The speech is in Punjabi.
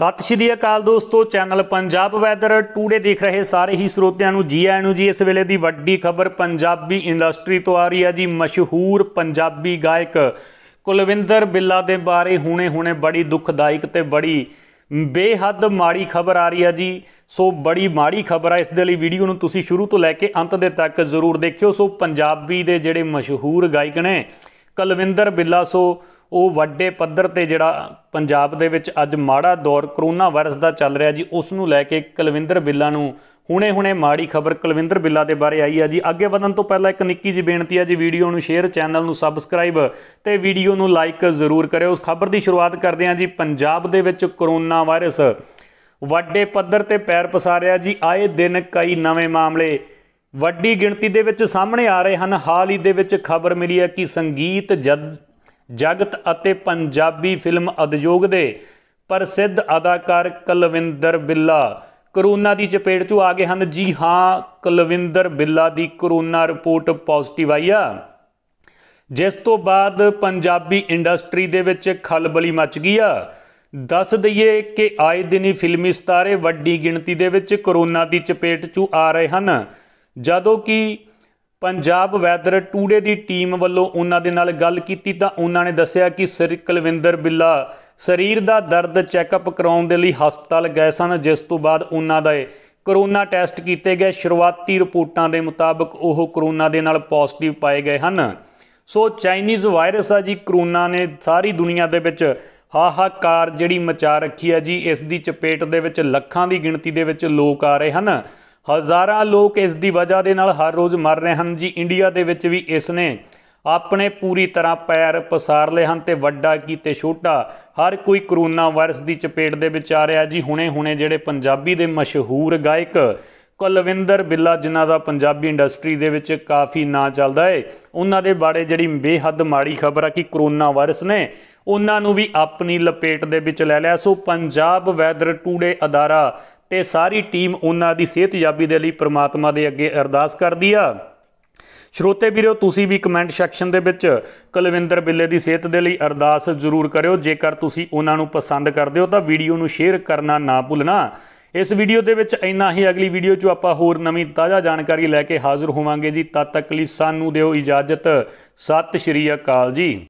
ਸਤਿ ਸ਼੍ਰੀ ਅਕਾਲ ਦੋਸਤੋ ਚੈਨਲ ਪੰਜਾਬ ਵੈਦਰ ਟੂਡੇ ਦੇਖ ਰਹੇ ਸਾਰੇ ਹੀ ਸਰੋਤਿਆਂ ਨੂੰ ਜੀ ਆਇਆਂ ਨੂੰ ਜੀ ਇਸ ਵੇਲੇ ਦੀ ਵੱਡੀ ਖਬਰ ਪੰਜਾਬੀ ਇੰਡਸਟਰੀ ਤੋਂ ਆ ਰਹੀ ਹੈ ਜੀ ਮਸ਼ਹੂਰ ਪੰਜਾਬੀ ਗਾਇਕ ਕੁਲਵਿੰਦਰ ਬਿੱਲਾ ਦੇ ਬਾਰੇ ਹੁਣੇ-ਹੁਣੇ ਬੜੀ ਦੁਖਦਾਇਕ ਤੇ ਬੜੀ ਬੇਹੱਦ ਮਾੜੀ ਖਬਰ ਆ ਰਹੀ ਹੈ ਜੀ ਸੋ ਬੜੀ ਮਾੜੀ ਖਬਰ ਆ ਇਸ ਦੇ ਲਈ ਵੀਡੀਓ ਨੂੰ ਤੁਸੀਂ ਸ਼ੁਰੂ ਤੋਂ ਲੈ ਕੇ ਅੰਤ ਦੇ ਤੱਕ ਜ਼ਰੂਰ ਦੇਖਿਓ ਸੋ ਪੰਜਾਬੀ ਦੇ ਜਿਹੜੇ ਮਸ਼ਹੂਰ ਗਾਇਕ ਨੇ ਕੁਲਵਿੰਦਰ ਬਿੱਲਾ ਸੋ ਉਹ ਵੱਡੇ ਪੱਧਰ ਤੇ ਜਿਹੜਾ ਪੰਜਾਬ ਦੇ ਵਿੱਚ ਅੱਜ ਮਾੜਾ ਦੌਰ ਕਰੋਨਾ ਵਾਇਰਸ ਦਾ ਚੱਲ ਰਿਹਾ ਜੀ ਉਸ ਨੂੰ ਲੈ ਕੇ ਕੁਲਵਿੰਦਰ ਬਿੱਲਾ ਨੂੰ ਹੁਣੇ-ਹੁਣੇ ਮਾੜੀ ਖਬਰ ਕੁਲਵਿੰਦਰ ਬਿੱਲਾ ਦੇ ਬਾਰੇ ਆਈ ਹੈ ਜੀ ਅੱਗੇ ਵਧਣ ਤੋਂ ਪਹਿਲਾਂ ਇੱਕ ਨਿੱਕੀ ਜੀ ਬੇਨਤੀ ਹੈ ਜੀ ਵੀਡੀਓ ਨੂੰ ਸ਼ੇਅਰ ਚੈਨਲ ਨੂੰ ਸਬਸਕ੍ਰਾਈਬ ਤੇ ਵੀਡੀਓ ਨੂੰ ਲਾਈਕ ਜ਼ਰੂਰ ਕਰਿਓ ਉਸ ਖਬਰ ਦੀ ਸ਼ੁਰੂਆਤ ਕਰਦੇ ਹਾਂ ਜੀ ਪੰਜਾਬ ਦੇ ਵਿੱਚ ਕਰੋਨਾ ਵਾਇਰਸ ਵੱਡੇ ਪੱਧਰ ਤੇ ਪੈਰ ਪਸਾਰਿਆ ਜੀ ਆਏ ਦਿਨ ਕਈ ਨਵੇਂ ਮਾਮਲੇ ਵੱਡੀ ਗਿਣਤੀ ਦੇ ਵਿੱਚ ਸਾਹਮਣੇ ਆ ਰਹੇ ਹਨ ਹਾਲ ਹੀ ਦੇ ਵਿੱਚ ਖਬਰ ਮਿਲੀ ਹੈ ਕਿ ਸੰਗੀਤ ਜਗਤ ਅਤੇ ਪੰਜਾਬੀ ਫਿਲਮ ਉਦਯੋਗ ਦੇ ਪ੍ਰਸਿੱਧ ਅਦਾਕਾਰ ਕਲਵਿੰਦਰ ਬਿੱਲਾ ਕਰੋਨਾ ਦੀ ਚਪੇਟ 'ਚ ਆ ਗਏ ਹਨ ਜੀ ਹਾਂ ਕਲਵਿੰਦਰ ਬਿੱਲਾ ਦੀ ਕਰੋਨਾ ਰਿਪੋਰਟ ਪੋਜ਼ਿਟਿਵ ਆਈ ਆ ਜਿਸ ਤੋਂ ਬਾਅਦ ਪੰਜਾਬੀ ਇੰਡਸਟਰੀ ਦੇ ਵਿੱਚ ਖਲਬਲੀ ਮਚ ਗਈ ਆ ਦੱਸ ਦਈਏ ਕਿ ਆਏ ਦਿਨ ਹੀ ਫਿਲਮੀ ਸਟਾਰੇ ਵੱਡੀ ਗਿਣਤੀ ਦੇ ਵਿੱਚ ਕਰੋਨਾ ਦੀ ਚਪੇਟ 'ਚ ਆ ਰਹੇ ਹਨ ਜਦੋਂ ਕਿ ਪੰਜਾਬ ਵੈਦਰ ਟੂਡੇ ਦੀ ਟੀਮ ਵੱਲੋਂ ਉਹਨਾਂ ਦੇ ਨਾਲ ਗੱਲ ਕੀਤੀ ਤਾਂ ਉਹਨਾਂ ਨੇ ਦੱਸਿਆ ਕਿ ਸ੍ਰੀ ਕੁਲਵਿੰਦਰ ਬਿੱਲਾ ਸਰੀਰ ਦਾ ਦਰਦ ਚੈੱਕਅਪ ਕਰਾਉਣ ਦੇ ਲਈ ਹਸਪਤਾਲ ਗਏ ਸਨ ਜਿਸ ਤੋਂ ਬਾਅਦ ਉਹਨਾਂ ਦਾ ਕਰੋਨਾ ਟੈਸਟ ਕੀਤੇ ਗਏ ਸ਼ੁਰੂਆਤੀ ਰਿਪੋਰਟਾਂ ਦੇ ਮੁਤਾਬਕ ਉਹ ਕਰੋਨਾ ਦੇ ਨਾਲ ਪੋਜ਼ਿਟਿਵ ਪਾਏ ਗਏ ਹਨ ਸੋ ਚਾਈਨੀਜ਼ ਵਾਇਰਸ ਆ ਜੀ ਕਰੋਨਾ ਨੇ ਸਾਰੀ ਦੁਨੀਆ ਦੇ ਵਿੱਚ ਹਾਹਾਕਾਰ ਜਿਹੜੀ ਮਚਾ ਰੱਖੀ ਹੈ ਜੀ ਇਸ ਦੀ ਚਪੇਟ ਦੇ ਵਿੱਚ ਲੱਖਾਂ ਦੀ ਗਿਣਤੀ ਦੇ ਵਿੱਚ ਲੋਕ ਆ ਰਹੇ ਹਨ ਹਜ਼ਾਰਾਂ ਲੋਕ ਇਸ ਦੀ ਵਜ੍ਹਾ ਦੇ ਨਾਲ ਹਰ ਰੋਜ਼ ਮਰ ਰਹੇ ਹਨ ਜੀ ਇੰਡੀਆ ਦੇ ਵਿੱਚ ਵੀ ਇਸ ਨੇ ਆਪਣੇ ਪੂਰੀ ਤਰ੍ਹਾਂ ਪੈਰ ਪਸਾਰ ਲਏ ਹਨ ਤੇ ਵੱਡਾ ਕੀ ਤੇ ਛੋਟਾ ਹਰ ਕੋਈ ਕਰੋਨਾ ਵਾਇਰਸ ਦੀ ਚਪੇਟ ਦੇ ਵਿੱਚ ਆ ਰਿਹਾ ਜੀ ਹੁਣੇ-ਹੁਣੇ ਜਿਹੜੇ ਪੰਜਾਬੀ ਦੇ ਮਸ਼ਹੂਰ ਗਾਇਕ ਕੁਲਵਿੰਦਰ ਬਿੱਲਾ ਜਿਨ੍ਹਾਂ ਦਾ ਪੰਜਾਬੀ ਇੰਡਸਟਰੀ ਦੇ ਵਿੱਚ ਕਾਫੀ ਨਾਂ ਚੱਲਦਾ ਏ ਉਹਨਾਂ ਦੇ ਬਾਰੇ ਜਿਹੜੀ ਬੇਹੱਦ ਮਾੜੀ ਖਬਰ ਆ ਕਿ ਕਰੋਨਾ ਵਾਇਰਸ ਨੇ ਉਹਨਾਂ ਨੂੰ ਵੀ ਆਪਣੀ ਲਪੇਟ ਦੇ ਵਿੱਚ ਲੈ ਲਿਆ ਸੋ ਪੰਜਾਬ ਵੈਦਰ ਟੂਡੇ ਅਦਾਰਾ ਤੇ ਸਾਰੀ ਟੀਮ ਉਹਨਾਂ ਦੀ ਸਿਹਤਯਾਬੀ ਦੇ ਲਈ ਪ੍ਰਮਾਤਮਾ ਦੇ ਅੱਗੇ ਅਰਦਾਸ ਕਰਦੀ ਆ ਸ਼ਰੋਤੇ ਵੀਰੋ ਤੁਸੀਂ ਵੀ ਕਮੈਂਟ ਸੈਕਸ਼ਨ ਦੇ ਵਿੱਚ ਕੁਲਵਿੰਦਰ ਬਿੱਲੇ ਦੀ ਸਿਹਤ ਦੇ ਲਈ ਅਰਦਾਸ ਜ਼ਰੂਰ ਕਰਿਓ ਜੇਕਰ ਤੁਸੀਂ ਉਹਨਾਂ ਨੂੰ ਪਸੰਦ ਕਰਦੇ ਹੋ ਤਾਂ ਵੀਡੀਓ ਨੂੰ ਸ਼ੇਅਰ ਕਰਨਾ ਨਾ ਭੁੱਲਣਾ ਇਸ ਵੀਡੀਓ ਦੇ ਵਿੱਚ ਇੰਨਾ ਹੀ ਅਗਲੀ ਵੀਡੀਓ 'ਚ ਆਪਾਂ ਹੋਰ ਨਵੀਂ ਤਾਜ਼ਾ ਜਾਣਕਾਰੀ ਲੈ ਕੇ ਹਾਜ਼ਰ ਹੋਵਾਂਗੇ ਜੀ ਤਦ ਤੱਕ ਲਈ ਸਾਨੂੰ ਦਿਓ ਇਜਾਜ਼ਤ ਸਤਿ ਸ਼੍ਰੀ ਅਕਾਲ ਜੀ